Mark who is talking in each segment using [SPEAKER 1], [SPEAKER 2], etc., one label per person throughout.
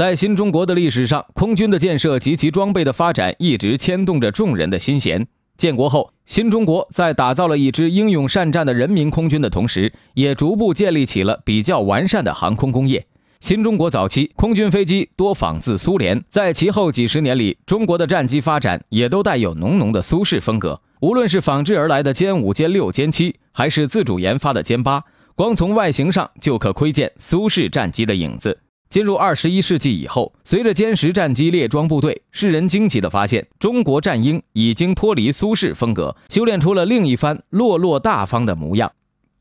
[SPEAKER 1] 在新中国的历史上，空军的建设及其装备的发展一直牵动着众人的心弦。建国后，新中国在打造了一支英勇善战的人民空军的同时，也逐步建立起了比较完善的航空工业。新中国早期，空军飞机多仿自苏联，在其后几十年里，中国的战机发展也都带有浓浓的苏式风格。无论是仿制而来的歼五、歼六、歼七，还是自主研发的歼八，光从外形上就可窥见苏式战机的影子。进入二十一世纪以后，随着歼十战机列装部队，世人惊奇地发现，中国战鹰已经脱离苏式风格，修炼出了另一番落落大方的模样。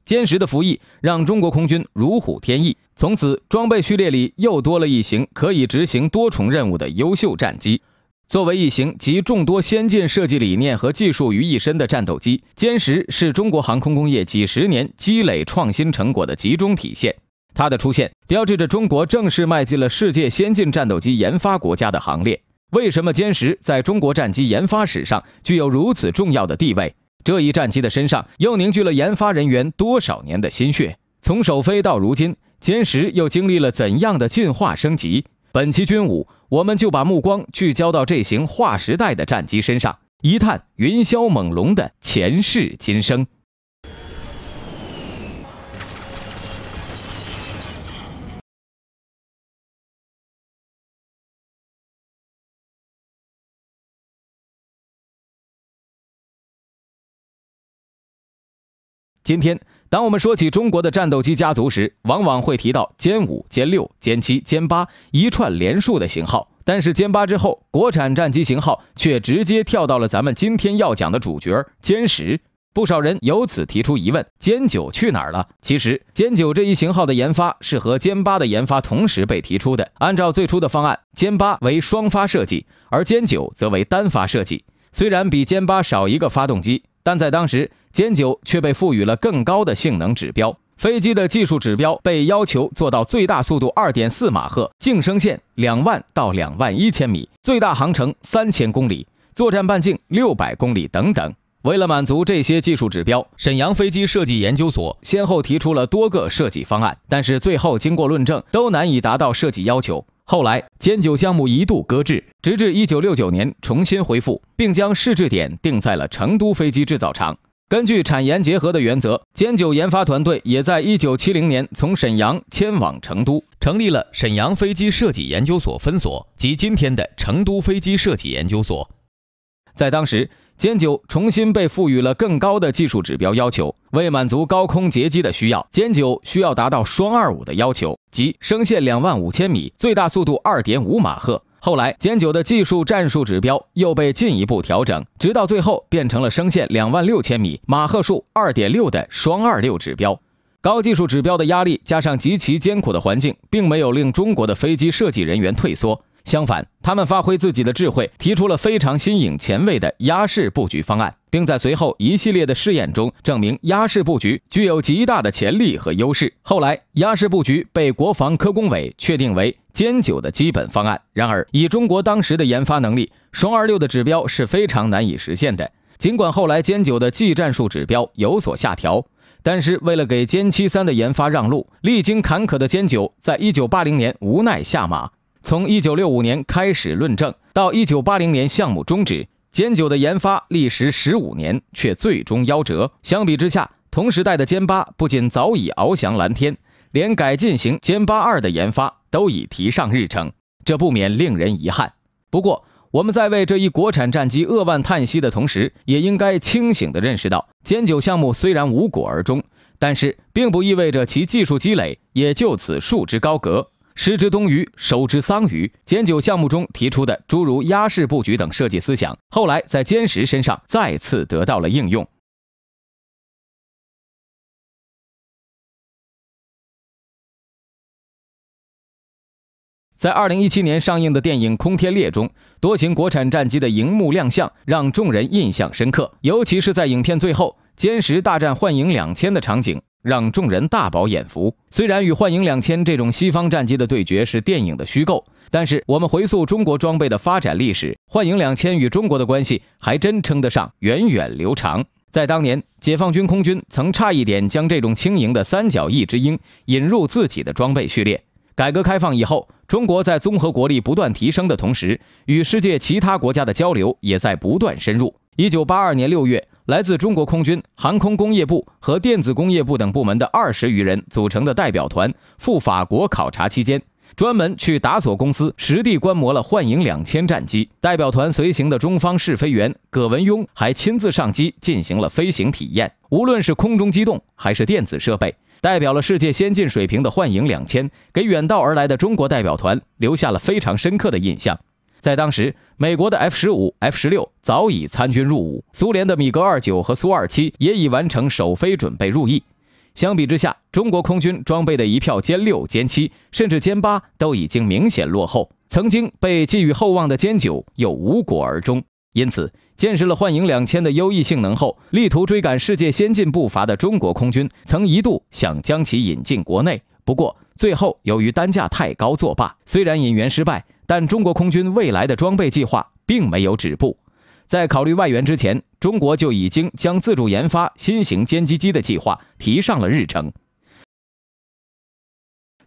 [SPEAKER 1] 歼十的服役让中国空军如虎添翼，从此装备序列里又多了一型可以执行多重任务的优秀战机。作为一型集众多先进设计理念和技术于一身的战斗机，歼十是中国航空工业几十年积累创新成果的集中体现。它的出现标志着中国正式迈进了世界先进战斗机研发国家的行列。为什么歼十在中国战机研发史上具有如此重要的地位？这一战机的身上又凝聚了研发人员多少年的心血？从首飞到如今，歼十又经历了怎样的进化升级？本期军武，我们就把目光聚焦到这型划时代的战机身上，一探云霄猛龙的前世今生。今天，当我们说起中国的战斗机家族时，往往会提到歼五、歼六、歼七、歼八一串连数的型号。但是歼八之后，国产战机型号却直接跳到了咱们今天要讲的主角——歼十。不少人由此提出疑问：歼九去哪儿了？其实，歼九这一型号的研发是和歼八的研发同时被提出的。按照最初的方案，歼八为双发设计，而歼九则为单发设计。虽然比歼八少一个发动机。但在当时，歼九却被赋予了更高的性能指标。飞机的技术指标被要求做到最大速度二点四马赫，净升限两万到两万一千米，最大航程三千公里，作战半径六百公里等等。为了满足这些技术指标，沈阳飞机设计研究所先后提出了多个设计方案，但是最后经过论证，都难以达到设计要求。后来，歼九项目一度搁置，直至一九六九年重新恢复，并将试制点定在了成都飞机制造厂。根据产研结合的原则，歼九研发团队也在一九七零年从沈阳迁往成都，成立了沈阳飞机设计研究所分所及今天的成都飞机设计研究所。在当时。歼九重新被赋予了更高的技术指标要求，为满足高空截击的需要，歼九需要达到双二五的要求，即升限两万五千米，最大速度二点五马赫。后来，歼九的技术战术指标又被进一步调整，直到最后变成了升限两万六千米、马赫数二点六的双二六指标。高技术指标的压力加上极其艰苦的环境，并没有令中国的飞机设计人员退缩。相反，他们发挥自己的智慧，提出了非常新颖前卫的压式布局方案，并在随后一系列的试验中证明压式布局具有极大的潜力和优势。后来，压式布局被国防科工委确定为歼九的基本方案。然而，以中国当时的研发能力，双二六的指标是非常难以实现的。尽管后来歼九的技战术指标有所下调，但是为了给歼七三的研发让路，历经坎坷的歼九在一九八零年无奈下马。从一九六五年开始论证，到一九八零年项目终止，歼九的研发历时十五年，却最终夭折。相比之下，同时代的歼八不仅早已翱翔蓝天，连改进型歼八二的研发都已提上日程，这不免令人遗憾。不过，我们在为这一国产战机扼腕叹息的同时，也应该清醒地认识到，歼九项目虽然无果而终，但是并不意味着其技术积累也就此束之高阁。失之东隅，收之桑榆。歼九项目中提出的诸如鸭式布局等设计思想，后来在歼十身上再次得到了应用。在2017年上映的电影《空天猎》中，多型国产战机的荧幕亮相让众人印象深刻，尤其是在影片最后歼十大战幻影两千的场景。让众人大饱眼福。虽然与幻影两千这种西方战机的对决是电影的虚构，但是我们回溯中国装备的发展历史，幻影两千与中国的关系还真称得上源远流长。在当年，解放军空军曾差一点将这种轻盈的三角翼之鹰引入自己的装备序列。改革开放以后，中国在综合国力不断提升的同时，与世界其他国家的交流也在不断深入。一九八二年六月。来自中国空军、航空工业部和电子工业部等部门的二十余人组成的代表团赴法国考察期间，专门去达索公司实地观摩了幻影两千战机。代表团随行的中方试飞员葛文雍还亲自上机进行了飞行体验。无论是空中机动还是电子设备，代表了世界先进水平的幻影两千，给远道而来的中国代表团留下了非常深刻的印象。在当时。美国的 F 十五、F 十六早已参军入伍，苏联的米格二九和苏二七也已完成首飞，准备入役。相比之下，中国空军装备的一票歼六、歼七，甚至歼八都已经明显落后。曾经被寄予厚望的歼九又无果而终。因此，见识了幻影两千的优异性能后，力图追赶世界先进步伐的中国空军曾一度想将其引进国内，不过最后由于单价太高，作罢。虽然引援失败。但中国空军未来的装备计划并没有止步，在考虑外援之前，中国就已经将自主研发新型歼击机的计划提上了日程。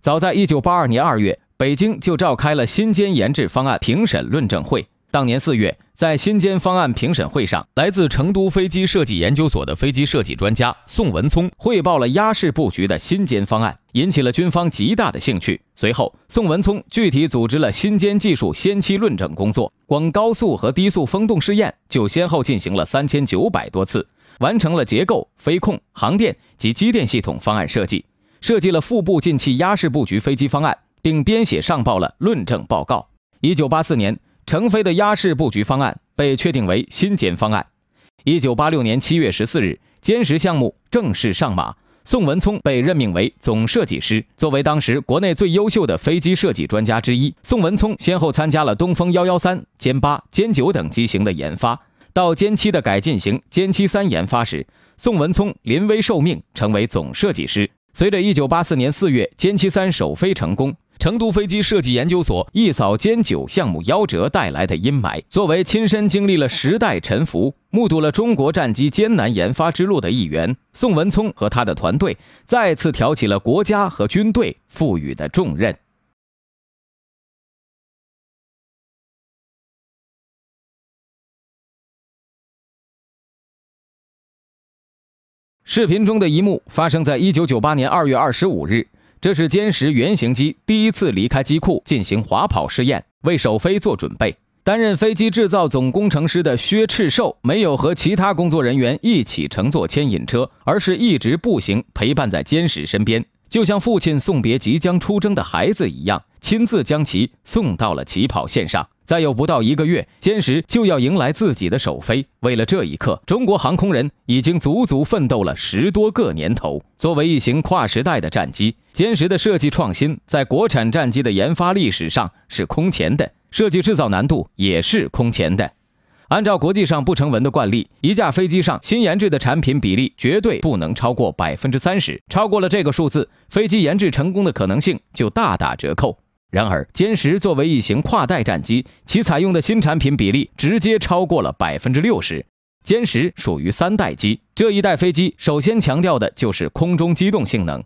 [SPEAKER 1] 早在一九八二年二月，北京就召开了新歼研制方案评审论证会。当年四月，在新歼方案评审会上，来自成都飞机设计研究所的飞机设计专家宋文聪汇报了压式布局的新歼方案，引起了军方极大的兴趣。随后，宋文聪具体组织了新歼技术先期论证工作，光高速和低速风洞试验就先后进行了三千九百多次，完成了结构、飞控、航电及机电系统方案设计，设计了腹部进气压式布局飞机方案，并编写上报了论证报告。一九八四年。成飞的压式布局方案被确定为新歼方案。一九八六年七月十四日，歼十项目正式上马，宋文聪被任命为总设计师。作为当时国内最优秀的飞机设计专家之一，宋文聪先后参加了东风幺幺三、歼八、歼九等机型的研发。到歼七的改进型歼七三研发时，宋文聪临危受命，成为总设计师。随着一九八四年四月歼七三首飞成功。成都飞机设计研究所一扫歼九项目夭折带来的阴霾。作为亲身经历了时代沉浮、目睹了中国战机艰难研发之路的一员，宋文聪和他的团队再次挑起了国家和军队赋予的重任。视频中的一幕发生在一九九八年二月二十五日。这是歼十原型机第一次离开机库进行滑跑试验，为首飞做准备。担任飞机制造总工程师的薛赤寿没有和其他工作人员一起乘坐牵引车，而是一直步行陪伴在歼十身边，就像父亲送别即将出征的孩子一样，亲自将其送到了起跑线上。再有不到一个月，歼十就要迎来自己的首飞。为了这一刻，中国航空人已经足足奋斗了十多个年头。作为一型跨时代的战机，歼十的设计创新在国产战机的研发历史上是空前的，设计制造难度也是空前的。按照国际上不成文的惯例，一架飞机上新研制的产品比例绝对不能超过百分之三十，超过了这个数字，飞机研制成功的可能性就大打折扣。然而，歼十作为一型跨代战机，其采用的新产品比例直接超过了百分之六十。歼十属于三代机，这一代飞机首先强调的就是空中机动性能。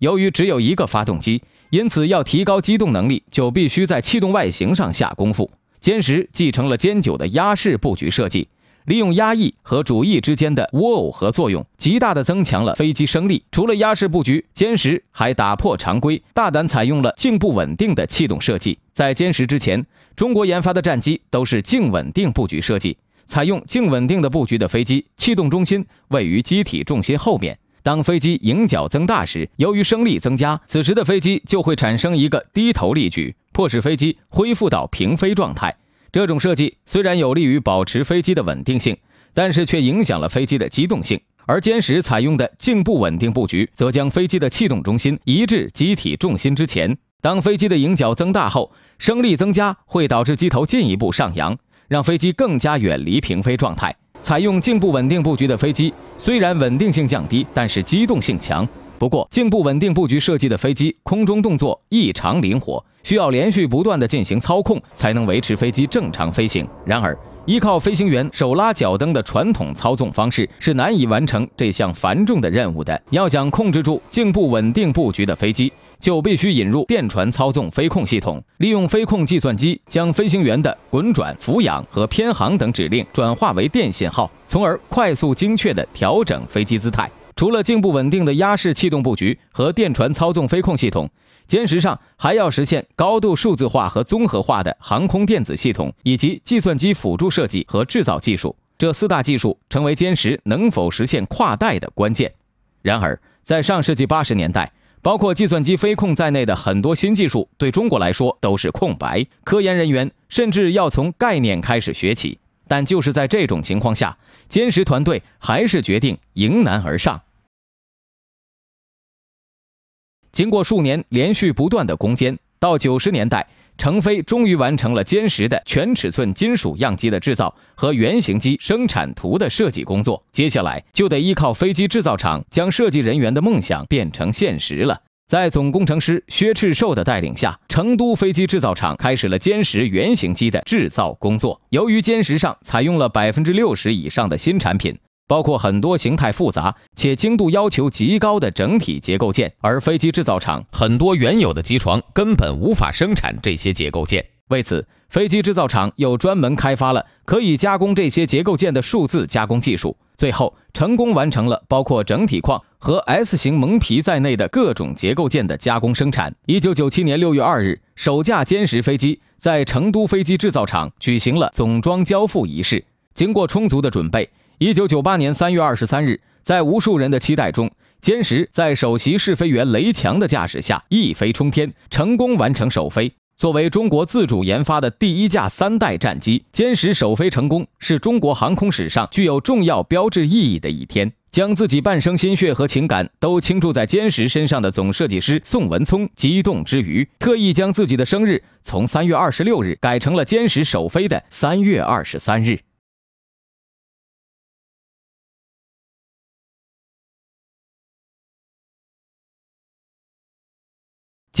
[SPEAKER 1] 由于只有一个发动机，因此要提高机动能力，就必须在气动外形上下功夫。歼十继承了歼九的鸭式布局设计。利用压翼和主翼之间的涡耦合作用，极大的增强了飞机升力。除了压式布局，歼十还打破常规，大胆采用了静不稳定的气动设计。在歼十之前，中国研发的战机都是静稳定布局设计。采用静稳定的布局的飞机，气动中心位于机体重心后面。当飞机迎角增大时，由于升力增加，此时的飞机就会产生一个低头力矩，迫使飞机恢复到平飞状态。这种设计虽然有利于保持飞机的稳定性，但是却影响了飞机的机动性。而歼十采用的静不稳定布局，则将飞机的气动中心移至机体重心之前。当飞机的迎角增大后，升力增加会导致机头进一步上扬，让飞机更加远离平飞状态。采用静不稳定布局的飞机，虽然稳定性降低，但是机动性强。不过，静步稳定布局设计的飞机空中动作异常灵活，需要连续不断的进行操控才能维持飞机正常飞行。然而，依靠飞行员手拉脚蹬的传统操纵方式是难以完成这项繁重的任务的。要想控制住静步稳定布局的飞机，就必须引入电传操纵飞控系统，利用飞控计算机将飞行员的滚转、俯仰和偏航等指令转化为电信号，从而快速精确地调整飞机姿态。除了进步稳定的压式气动布局和电传操纵飞控系统，歼十上还要实现高度数字化和综合化的航空电子系统以及计算机辅助设计和制造技术，这四大技术成为歼十能否实现跨代的关键。然而，在上世纪八十年代，包括计算机飞控在内的很多新技术对中国来说都是空白，科研人员甚至要从概念开始学起。但就是在这种情况下，歼十团队还是决定迎难而上。经过数年连续不断的攻坚，到九十年代，成飞终于完成了歼十的全尺寸金属样机的制造和原型机生产图的设计工作。接下来就得依靠飞机制造厂将设计人员的梦想变成现实了。在总工程师薛赤寿的带领下，成都飞机制造厂开始了歼十原型机的制造工作。由于歼十上采用了百分之六十以上的新产品。包括很多形态复杂且精度要求极高的整体结构件，而飞机制造厂很多原有的机床根本无法生产这些结构件。为此，飞机制造厂又专门开发了可以加工这些结构件的数字加工技术，最后成功完成了包括整体框和 S 型蒙皮在内的各种结构件的加工生产。一九九七年六月二日，首架歼十飞机在成都飞机制造厂举行了总装交付仪式。经过充足的准备。一九九八年三月二十三日，在无数人的期待中，歼十在首席试飞员雷强的驾驶下一飞冲天，成功完成首飞。作为中国自主研发的第一架三代战机，歼十首飞成功是中国航空史上具有重要标志意义的一天。将自己半生心血和情感都倾注在歼十身上的总设计师宋文聪，激动之余，特意将自己的生日从三月二十六日改成了歼十首飞的三月二十三日。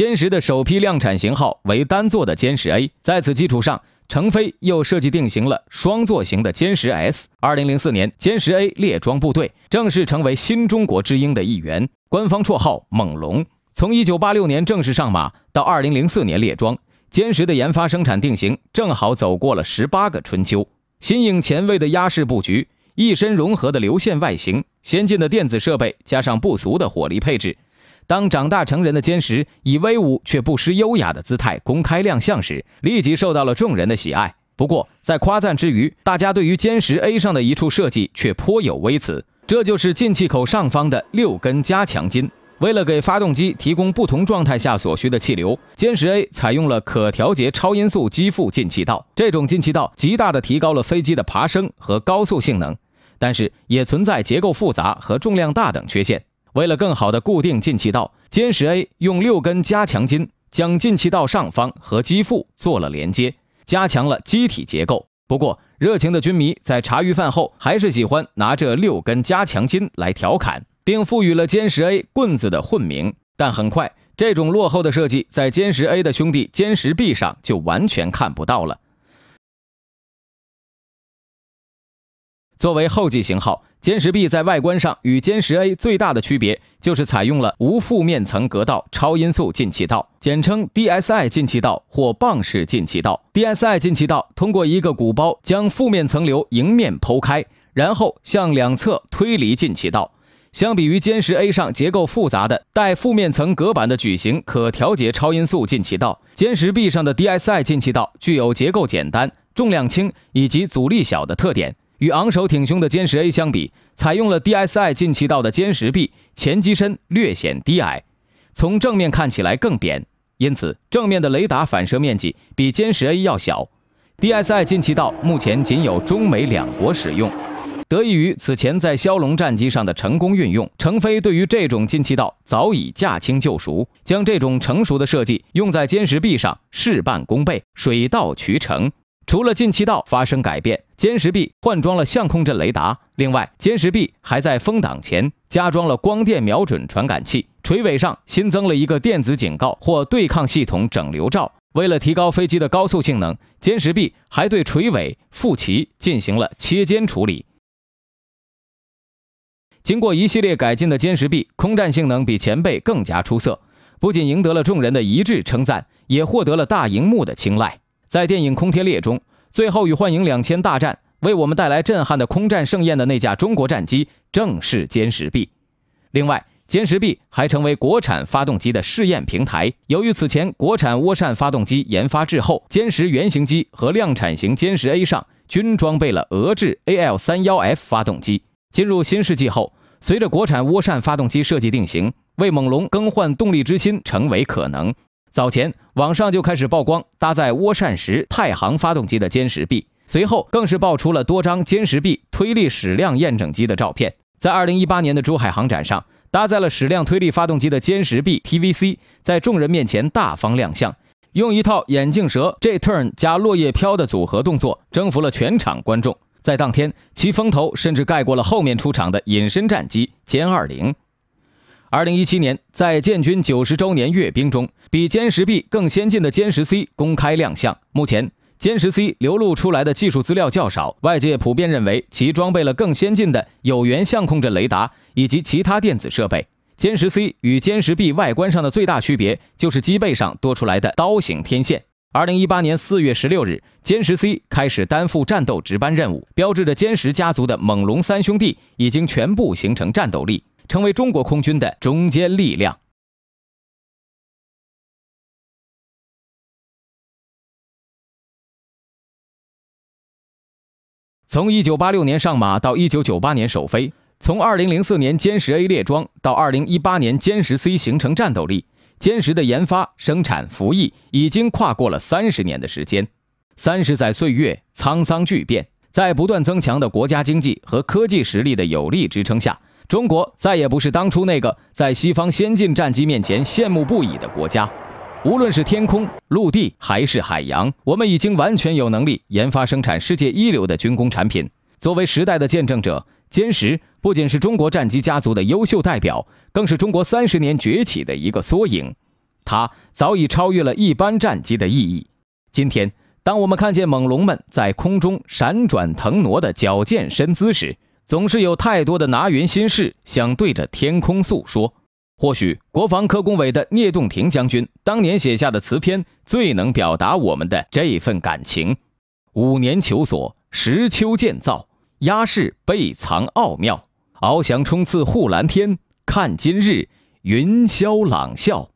[SPEAKER 1] 歼十的首批量产型号为单座的歼十 A，在此基础上，成飞又设计定型了双座型的歼十 S。二零零四年，歼十 A 列装部队，正式成为新中国之鹰的一员，官方绰号“猛龙”。从一九八六年正式上马到二零零四年列装，歼十的研发、生产、定型正好走过了十八个春秋。新颖前卫的鸭式布局，一身融合的流线外形，先进的电子设备，加上不俗的火力配置。当长大成人的歼十以威武却不失优雅的姿态公开亮相时，立即受到了众人的喜爱。不过，在夸赞之余，大家对于歼十 A 上的一处设计却颇有微词，这就是进气口上方的六根加强筋。为了给发动机提供不同状态下所需的气流，歼十 A 采用了可调节超音速机腹进气道。这种进气道极大地提高了飞机的爬升和高速性能，但是也存在结构复杂和重量大等缺陷。为了更好的固定进气道，歼十 A 用六根加强筋将进气道上方和机腹做了连接，加强了机体结构。不过，热情的军迷在茶余饭后还是喜欢拿这六根加强筋来调侃，并赋予了歼十 A“ 棍子”的混名。但很快，这种落后的设计在歼十 A 的兄弟歼十 B 上就完全看不到了。作为后继型号，歼十 B 在外观上与歼十 A 最大的区别就是采用了无负面层隔道超音速进气道，简称 DSI 进气道或棒式进气道。DSI 进气道通过一个鼓包将负面层流迎面剖开，然后向两侧推离进气道。相比于歼十 A 上结构复杂的带负面层隔板的矩形可调节超音速进气道，歼十 B 上的 DSI 进气道具有结构简单、重量轻以及阻力小的特点。与昂首挺胸的歼十 A 相比，采用了 DSI 进气道的歼十 B 前机身略显低矮，从正面看起来更扁，因此正面的雷达反射面积比歼十 A 要小。DSI 进气道目前仅有中美两国使用，得益于此前在枭龙战机上的成功运用，成飞对于这种进气道早已驾轻就熟，将这种成熟的设计用在歼十 B 上，事半功倍，水到渠成。除了进气道发生改变，歼十 B 换装了相控阵雷达，另外歼十 B 还在风挡前加装了光电瞄准传感器，垂尾上新增了一个电子警告或对抗系统整流罩。为了提高飞机的高速性能，歼十 B 还对垂尾副鳍进行了切尖处理。经过一系列改进的歼十 B，空战性能比前辈更加出色，不仅赢得了众人的一致称赞，也获得了大荧幕的青睐。在电影《空天猎》中，最后与幻影两千大战，为我们带来震撼的空战盛宴的那架中国战机，正是歼十 B。另外，歼十 B 还成为国产发动机的试验平台。由于此前国产涡扇发动机研发滞后，歼十原型机和量产型歼十 A 上均装备了俄制 AL-31F 发动机。进入新世纪后，随着国产涡扇发动机设计定型，为猛龙更换动力之心成为可能。早前网上就开始曝光搭载涡扇十太行发动机的歼十 B，随后更是爆出了多张歼十 B 推力矢量验证机的照片。在二零一八年的珠海航展上，搭载了矢量推力发动机的歼十 B T V C，在众人面前大方亮相，用一套眼镜蛇 J turn 加落叶飘的组合动作，征服了全场观众。在当天，其风头甚至盖过了后面出场的隐身战机歼二零。二零一七年，在建军九十周年阅兵中，比歼十 B 更先进的歼十 C 公开亮相。目前，歼十 C 流露出来的技术资料较少，外界普遍认为其装备了更先进的有源相控阵雷达以及其他电子设备。歼十 C 与歼十 B 外观上的最大区别就是机背上多出来的刀形天线。二零一八年四月十六日，歼十 C 开始担负战斗值班任务，标志着歼十家族的“猛龙三兄弟”已经全部形成战斗力。成为中国空军的中坚力量。从一九八六年上马到一九九八年首飞，从二零零四年歼十 A 列装到二零一八年歼十 C 形成战斗力，歼十的研发、生产、服役已经跨过了三十年的时间。三十载岁月沧桑巨变，在不断增强的国家经济和科技实力的有力支撑下。中国再也不是当初那个在西方先进战机面前羡慕不已的国家，无论是天空、陆地还是海洋，我们已经完全有能力研发生产世界一流的军工产品。作为时代的见证者，歼十不仅是中国战机家族的优秀代表，更是中国三十年崛起的一个缩影。它早已超越了一般战机的意义。今天，当我们看见猛龙们在空中闪转腾挪的矫健身姿时，总是有太多的拿云心事想对着天空诉说，或许国防科工委的聂栋庭将军当年写下的词篇最能表达我们的这份感情。五年求索，石秋建造，压室备藏奥妙，翱翔冲刺护蓝天，看今日云霄朗笑。